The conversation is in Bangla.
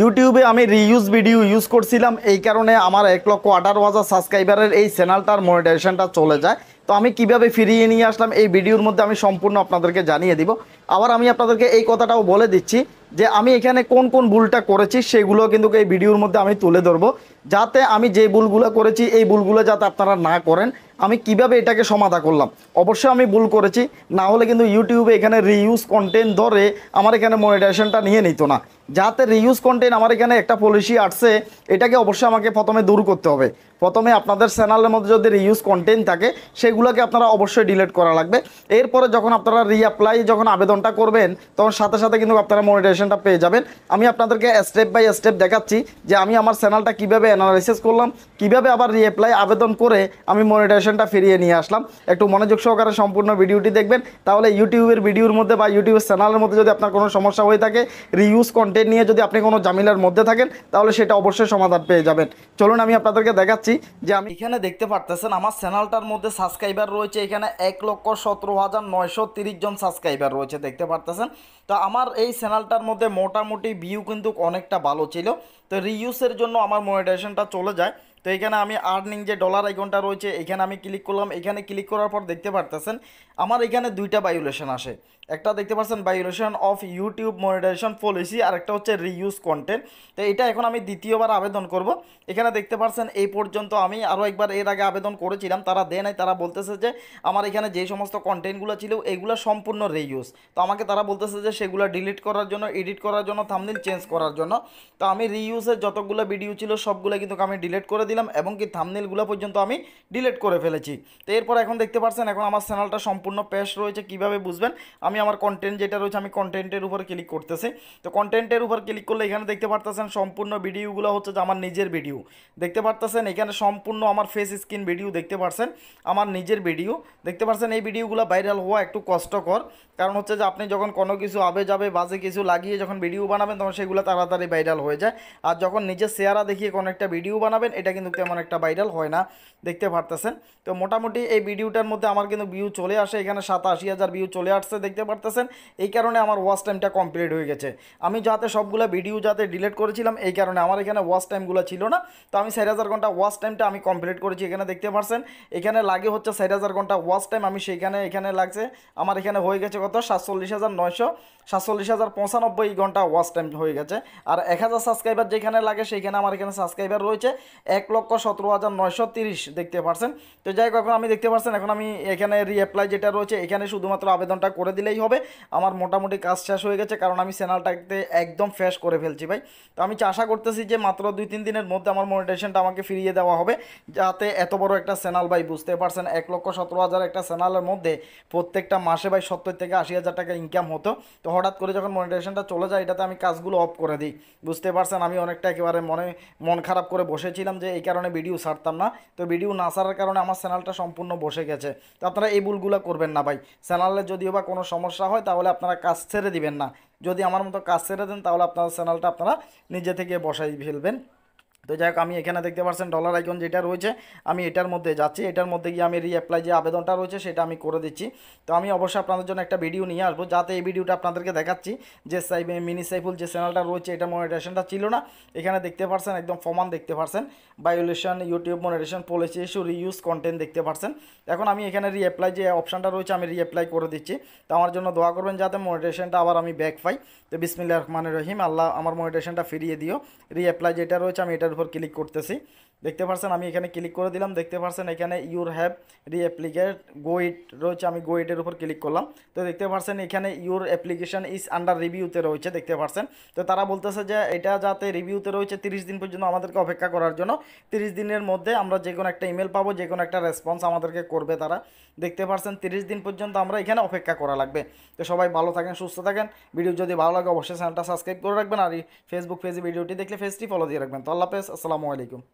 ইউটিউবে আমি রিইউজ ভিডিও ইউজ করছিলাম এই কারণে আমার এক লক্ষ আঠারো হাজার সাবস্ক্রাইবারের এই চ্যানেলটার মনিটাইজেশনটা চলে যায় তো আমি কিভাবে ফিরিয়ে নিয়ে আসলাম এই ভিডিওর মধ্যে আমি সম্পূর্ণ আপনাদেরকে জানিয়ে দিব আবার আমি আপনাদেরকে এই কথাটাও বলে দিচ্ছি যে আমি এখানে কোন কোন ভুলটা করেছি সেগুলো কিন্তু এই ভিডিওর মধ্যে আমি তুলে ধরবো যাতে আমি যে ভুলগুলো করেছি এই ভুলগুলো যাতে আপনারা না করেন আমি কিভাবে এটাকে সমাধা করলাম অবশ্যই আমি ভুল করেছি না হলে কিন্তু ইউটিউবে এখানে রিউজ কন্টেন্ট ধরে আমার এখানে মনিটাইজেশনটা নিয়ে নিত না যাতে রিউজ কন্টেন্ট আমার এখানে একটা পলিসি আসছে এটাকে অবশ্যই আমাকে প্রথমে দূর করতে হবে প্রথমে আপনাদের চ্যানেলের মধ্যে যদি রিউজ কন্টেন্ট থাকে সেগুলোকে আপনারা অবশ্যই ডিলিট করা লাগবে এরপরে যখন আপনারা রিঅ্যাপ্লাই যখন আবেদনটা করবেন তখন সাথে সাথে কিন্তু আপনারা মনিটাইজেশনটা পেয়ে যাবেন আমি আপনাদেরকে স্টেপ বাই স্টেপ দেখাচ্ছি যে আমি আমার চ্যানেলটা কীভাবে অ্যানালাইসিস করলাম কিভাবে আবার রিঅ্যাপ্লাই আবেদন করে আমি মনিটাইজেশনটা ফিরিয়ে নিয়ে আসলাম একটু মনোযোগ সহকারে সম্পূর্ণ ভিডিওটি দেখবেন তাহলে ইউটিউবের ভিডিওর মধ্যে বা ইউটিউব চ্যানেলের মধ্যে যদি আপনার কোনো সমস্যা হয়ে থাকে রিউজ কন্টেন্ট নিয়ে যদি আপনি কোনো জামিলার মধ্যে থাকেন তাহলে সেটা অবশ্যই সমাধান পেয়ে যাবেন চলুন আমি আপনাদেরকে দেখাচ্ছি যে আমি এখানে দেখতে পারতেছেন আমার চ্যানেলটার মধ্যে সাবস্ক্রাইবার রয়েছে এখানে এক লক্ষ সতেরো হাজার নয়শো তিরিশ জন সাবস্ক্রাইবার রয়েছে দেখতে পারতেছেন তো আমার এই চ্যানেলটার মধ্যে মোটামুটি ভিউ কিন্তু অনেকটা ভালো ছিল তো রিউসের জন্য আমার মনিটাইজেশনটা চলে যায় তো এখানে আমি আর্নিং যে ডলার আইকনটা রয়েছে এখানে আমি ক্লিক করলাম এখানে ক্লিক করার পর দেখতে পারতেছেন আমার এখানে দুইটা বায়োলেশন আসে একটা দেখতে পাচ্ছেন violation of YouTube monetization policy আর একটা হচ্ছে রিউজ কন্টেন্ট তো এটা এখন আমি দ্বিতীয়বার আবেদন করব এখানে দেখতে পাচ্ছেন এই পর্যন্ত আমি আরও একবার এর আগে আবেদন করেছিলাম তারা দেয় নাই তারা বলতেছে যে আমার এখানে যে সমস্ত কন্টেন্টগুলো ছিল এগুলো সম্পূর্ণ রিউজ তো আমাকে তারা বলতেছে যে সেগুলো ডিলিট করার জন্য এডিট করার জন্য থামদিন চেঞ্জ করার জন্য তো আমি রিউজের যতগুলো ভিডিও ছিল সবগুলো কিন্তু আমি ডিলিট করে দিলাম এবং কি থামনিলগুলো পর্যন্ত আমি ডিলিট করে ফেলেছি তো এরপর এখন দেখতে পাচ্ছেন এখন আমার চ্যানেলটা সম্পূর্ণ সম্পূর্ণ পেশ রয়েছে কিভাবে বুঝবেন আমি আমার কন্টেন্ট যেটা রয়েছে আমি কন্টেন্টের উপর ক্লিক করতেছি তো কন্টেন্টের উপর ক্লিক করলে এখানে দেখতে পারতেছেন সম্পূর্ণ ভিডিওগুলো হচ্ছে যে আমার নিজের ভিডিও দেখতে পারতেছেন এখানে সম্পূর্ণ আমার ফেস স্ক্রিন ভিডিও দেখতে পারছেন আমার নিজের ভিডিও দেখতে পারছেন এই ভিডিওগুলো ভাইরাল হওয়া একটু কষ্টকর কারণ হচ্ছে যে আপনি যখন কোনো কিছু আবে যাবে বাজে কিছু লাগিয়ে যখন ভিডিও বানাবেন তখন সেগুলো তাড়াতাড়ি ভাইরাল হয়ে যায় আর যখন নিজের চেহারা দেখিয়ে কোনো একটা ভিডিও বানাবেন এটা কিন্তু তেমন একটা ভাইরাল হয় না দেখতে পারতেছেন তো মোটামুটি এই ভিডিওটার মধ্যে আমার কিন্তু ভিউ চলে আসে আসে এখানে সাতাশি হাজার ভিউ চলে আসছে দেখতে পারতেছেন এই কারণে আমার ওয়াচ টাইমটা কমপ্লিট হয়ে গেছে আমি যাতে সবগুলো ভিডিও যাতে ডিলেট করেছিলাম এই কারণে আমার এখানে ওয়াচ টাইমগুলো ছিল না তো আমি সাড়ে হাজার ঘন্টা ওয়াচ টাইমটা আমি কমপ্লিট করেছি এখানে দেখতে পারছেন এখানে লাগে হচ্ছে সাড়ে হাজার ঘন্টা ওয়াচ টাইম আমি সেইখানে এখানে লাগছে আমার এখানে হয়ে গেছে কত সাতচল্লিশ হাজার নয়শো সাতচল্লিশ হাজার পঁচানব্বই ঘন্টা ওয়াচ টাইম হয়ে গেছে আর এক হাজার সাবস্ক্রাইবার যেখানে লাগে সেইখানে আমার এখানে সাবস্ক্রাইবার রয়েছে এক লক্ষ সতেরো হাজার নয়শো তিরিশ দেখতে পারছেন তো যাই হোক আমি দেখতে পারছেন এখন আমি এখানে রিঅ্যাপ্লাই যেটা যেটা রয়েছে এখানে শুধুমাত্র আবেদনটা করে দিলেই হবে আমার মোটামুটি কাজ শেষ হয়ে গেছে কারণ আমি চ্যানেলটাকে একদম ফ্রেশ করে ফেলছি ভাই তো আমি আশা করতেছি যে মাত্র দুই তিন দিনের মধ্যে আমার মনিটেশনটা আমাকে ফিরিয়ে দেওয়া হবে যাতে এত বড় একটা চ্যানেল ভাই বুঝতে পারছেন এক লক্ষ সতেরো হাজার একটা চ্যানেলের মধ্যে প্রত্যেকটা মাসে ভাই সত্তর থেকে আশি হাজার টাকা ইনকাম হতো তো হঠাৎ করে যখন মনিটেশনটা চলে যায় এটাতে আমি কাজগুলো অফ করে দিই বুঝতে পারছেন আমি অনেকটা একেবারে মনে মন খারাপ করে বসেছিলাম যে এই কারণে ভিডিও ছাড়তাম না তো ভিডিও না ছাড়ার কারণে আমার চ্যানেলটা সম্পূর্ণ বসে গেছে তো আপনারা এই ভুলগুলো করবেন না ভাই চ্যানেলে যদিও বা কোনো সমস্যা হয় তাহলে আপনারা কাজ ছেড়ে দিবেন না যদি আমার মতো কাজ ছেড়ে দেন তাহলে আপনার চ্যানেলটা আপনারা নিজে থেকে বসাই ফেলবেন তো যাই হোক আমি এখানে দেখতে পাচ্ছেন ডলার আইকন যেটা রয়েছে আমি এটার মধ্যে যাচ্ছি এটার মধ্যে গিয়ে আমি রিঅ্যাপ্লাই যে আবেদনটা রয়েছে সেটা আমি করে দিচ্ছি তো আমি অবশ্যই আপনাদের জন্য একটা ভিডিও নিয়ে আসবো যাতে এই ভিডিওটা আপনাদেরকে দেখাচ্ছি যে সাইব মিনি সাইফুল যে চ্যানেলটা রয়েছে এটা মনিটেশনটা ছিল না এখানে দেখতে পাচ্ছেন একদম ফমান দেখতে পাচ্ছেন violation YouTube monetization policy issue reuse content দেখতে পাচ্ছেন এখন আমি এখানে রিঅ্যাপ্লাই যে অপশানটা রয়েছে আমি রিঅ্যাপ্লাই করে দিচ্ছি তো আমার জন্য দোয়া করবেন যাতে মনিটেশনটা আবার আমি ব্যাক পাই তো বিসমিল্লা রহমান রহিম আল্লাহ আমার মনিটেশনটা ফিরিয়ে দিও রিঅ্যাপ্লাই যেটা রয়েছে আমি এটা উপর ক্লিক করতেছি দেখতে পারছেন আমি এখানে ক্লিক করে দিলাম দেখতে পারছেন এখানে ইউর হ্যাভ রি অ্যাপ্লিকেট রয়েছে আমি গোয়েটের উপর ক্লিক করলাম তো দেখতে পারছেন এখানে ইউর অ্যাপ্লিকেশন ইজ আন্ডার রিভিউতে রয়েছে দেখতে পারছেন তো তারা বলতেছে যে এটা যাতে রিভিউতে রয়েছে তিরিশ দিন পর্যন্ত আমাদেরকে অপেক্ষা করার জন্য তিরিশ দিনের মধ্যে আমরা যে কোনো একটা ইমেল পাবো যে কোনো একটা রেসপন্স আমাদেরকে করবে তারা দেখতে পারছেন তিরিশ দিন পর্যন্ত আমরা এখানে অপেক্ষা করা লাগবে তো সবাই ভালো থাকেন সুস্থ থাকেন ভিডিও যদি ভালো লাগে অবশ্যই চ্যানেলটা সাবস্ক্রাইব করে রাখবেন আর ফেসবুক পেজে ভিডিওটি দেখলে ফেসটি ফলো দিয়ে রাখবেন তো আল্লাহ হাফেজ আসসালামু আলাইকুম